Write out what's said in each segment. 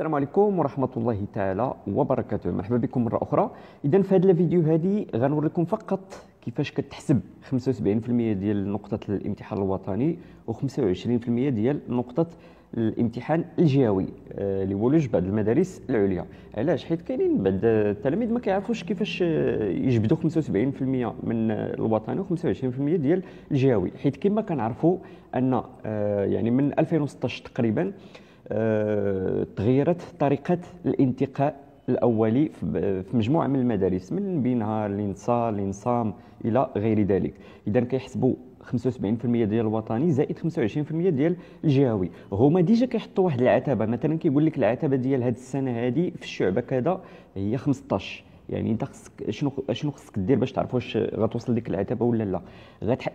السلام عليكم ورحمه الله تعالى وبركاته مرحبا بكم مره اخرى اذا في هذا الفيديو هذه غنوريكم فقط كيفاش كتحسب 75% ديال نقطه الامتحان الوطني و25% ديال نقطه الامتحان الجهوي اللي آه، هو بعض المدارس العليا علاش حيت كاينين بعض التلاميذ ما كيعرفوش كيفاش يجبدوا 75% من الوطني و25% ديال الجهوي حيت كما كنعرفوا ان آه، يعني من 2016 تقريبا آه، تغيرت طريقة الانتقاء الأولي في مجموعة من المدارس من بينها لنصار لنصام إلى غير ذلك إذا كيحسبوا 75% ديال الوطني زائد 25% ديال الجهوي هما ديجا كيحطوا واحد العتبه مثلا كيقول لك العتبه ديال هذه السنه هذه في الشعبه كذا هي 15 يعني انت خصك شنو شنو خصك دير باش تعرف واش غتوصل ديك العتبه ولا لا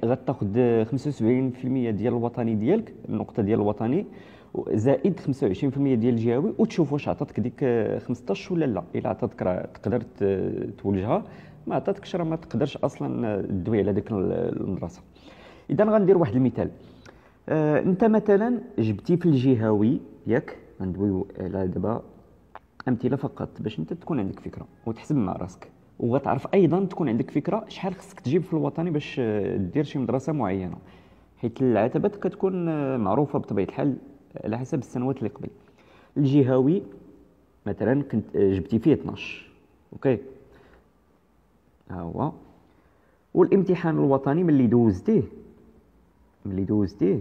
غتاخذ 75% ديال الوطني ديالك النقطه ديال الوطني زائد 25% ديال الجهوي وتشوف واش عطاتك ديك 15 آه، ولا لا الا عطاتك راه تقدر تولجها ما عطاتكش راه ما تقدرش اصلا آه، تدوي على ديك المدرسه اذا غندير واحد المثال آه انت مثلا جبتي في الجهوي ياك غندويو على دابا امثله فقط باش انت تكون عندك فكره وتحسب مع راسك وغتعرف ايضا تكون عندك فكره شحال خصك تجيب في الوطني باش آه، دير شي مدرسه معينه حيت العتبات كتكون معروفه بطبيعه الحال على حسب السنوات اللي قبل الجهوي مثلا كنت آه، جبتي فيه 12 اوكي ها هو والامتحان الوطني ملي دوزتيه ملي دوزتيه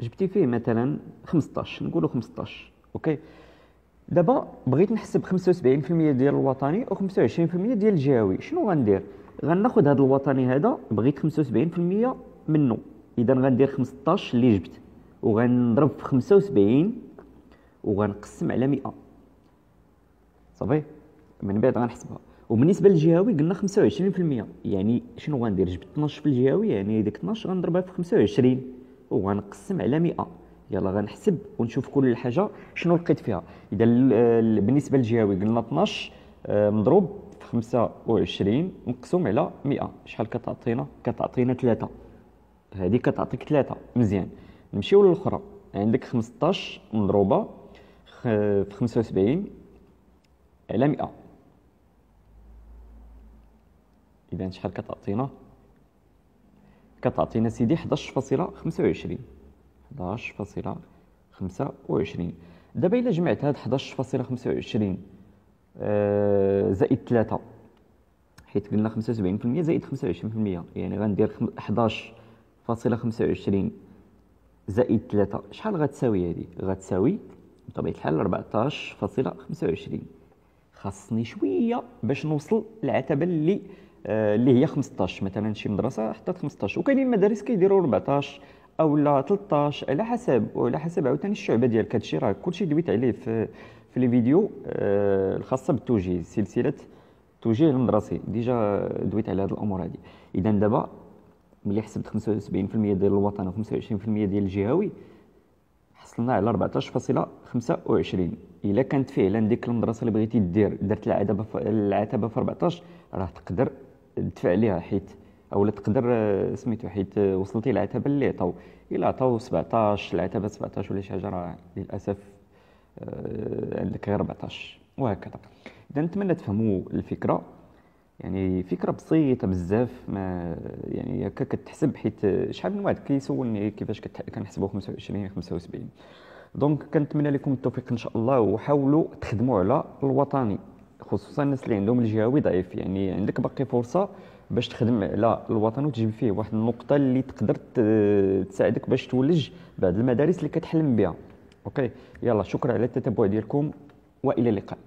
جبتي فيه مثلا 15 نقولوا 15 اوكي دابا بغيت نحسب 75% ديال الوطني و 25% ديال الجهوي شنو غندير غناخذ هذا الوطني هذا بغيت 75% منه اذا غندير 15 اللي جبت وغنضرب في 75 وغنقسم على 100 صافي من بعد غنحسبها وبالنسبه للجهوي قلنا 25% يعني شنو غندير جبت 12 في الجهوي يعني ديك 12 غنضربها في 25 وغنقسم على 100 يلا غنحسب ونشوف كل حاجه شنو لقيت فيها اذا بالنسبه للجهوي قلنا 12 آه، مضروب في 25 مقسوم على 100 شحال كتعطينا كتعطينا 3 هذه كتعطيك ثلاثة مزيان نمشيو للأخرى عندك 15 مضروبة في 75 على 100 إذا شحال كتعطينا كتعطينا سيدي 11.25 11.25 دابا إلا جمعت هاد 11.25 آه زائد 3 حيت قلنا 75% زائد 25% يعني غندير 11 فاصلة خمسة وعشرين زائد ثلاثة شحال غتساوي هادي غتساوي بطبيعة الحال ربعتاش فاصلة خمسة وعشرين خاصني شوية باش نوصل للعتبة اللي آه، اللي هي 15 مثلا شي مدرسه حطات 15 وكاينين مدارس كيديروا 14 او لا 13 على حسب وعلى حسب عاوتاني الشعبه ديالك هادشي راه كلشي دويت عليه في في لي فيديو آه، الخاصه بالتوجيه سلسله التوجيه المدرسي ديجا دويت على هاد الامور هادي اذا دابا ملي حسبت 75% ديال الوطن و25% ديال الجهوي حصلنا على 14.25 الا كانت فعلا ديك المدرسه اللي بغيتي دير درت العتبه في العتبه في 14 راه تقدر تدفع ليها حيت لا تقدر سميتو حيت وصلتي العتبه اللي عطاو الا عطاو 17 العتبه 17 ولا شي حاجه راه للاسف آه، عندك غير 14 وهكذا اذا نتمنى تفهموا الفكره يعني فكره بسيطه بزاف ما يعني هكا كتحسب حيت شحال من واحد كيسولني كيفاش كنحسبوا 25 75 دونك كنتمنى لكم التوفيق ان شاء الله وحاولوا تخدموا على الوطني خصوصا الناس اللي عندهم الجهوي ضعيف يعني عندك باقي فرصه باش تخدم على الوطن وتجيب فيه واحد النقطه اللي تقدر تساعدك باش تولج بعض المدارس اللي كتحلم بها اوكي يلا شكرا على التتبع ديالكم والى اللقاء